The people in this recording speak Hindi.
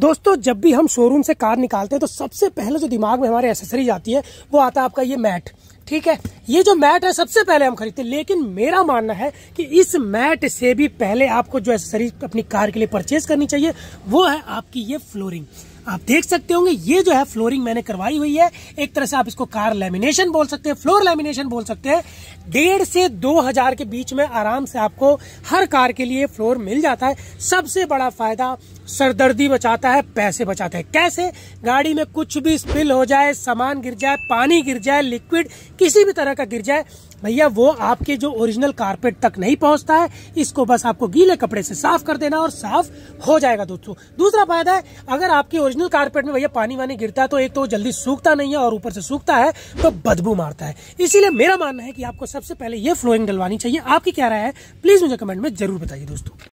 दोस्तों जब भी हम शोरूम से कार निकालते हैं तो सबसे पहले जो दिमाग में हमारे एसेसरीज आती है वो आता है आपका ये मैट ठीक है ये जो मैट है सबसे पहले हम खरीदते हैं लेकिन मेरा मानना है कि इस मैट से भी पहले आपको जो एसेसरीज अपनी कार के लिए परचेज करनी चाहिए वो है आपकी ये फ्लोरिंग आप देख सकते होंगे ये जो है फ्लोरिंग मैंने करवाई हुई है एक तरह से आप इसको कार लेमिनेशन बोल सकते हैं फ्लोर लेमिनेशन बोल सकते हैं डेढ़ से दो हजार के बीच में आराम से आपको हर कार के लिए फ्लोर मिल जाता है सबसे बड़ा फायदा सरदर्दी बचाता है पैसे बचाता है कैसे गाड़ी में कुछ भी स्पिल हो जाए सामान गिर जाए पानी गिर जाए लिक्विड किसी भी तरह का गिर जाए भैया वो आपके जो ओरिजिनल कारपेट तक नहीं पहुंचता है इसको बस आपको गीले कपड़े से साफ कर देना और साफ हो जाएगा दोस्तों दूसरा फायदा है अगर आपकी ओरिजिनल ओरिजिनल कारपेट में भैया पानी वानी गिरता है तो एक तो जल्दी सूखता नहीं है और ऊपर से सूखता है तो बदबू मारता है इसीलिए मेरा मानना है कि आपको सबसे पहले ये फ्लोइंग डलवानी चाहिए आपकी क्या राय है प्लीज मुझे कमेंट में जरूर बताइए दोस्तों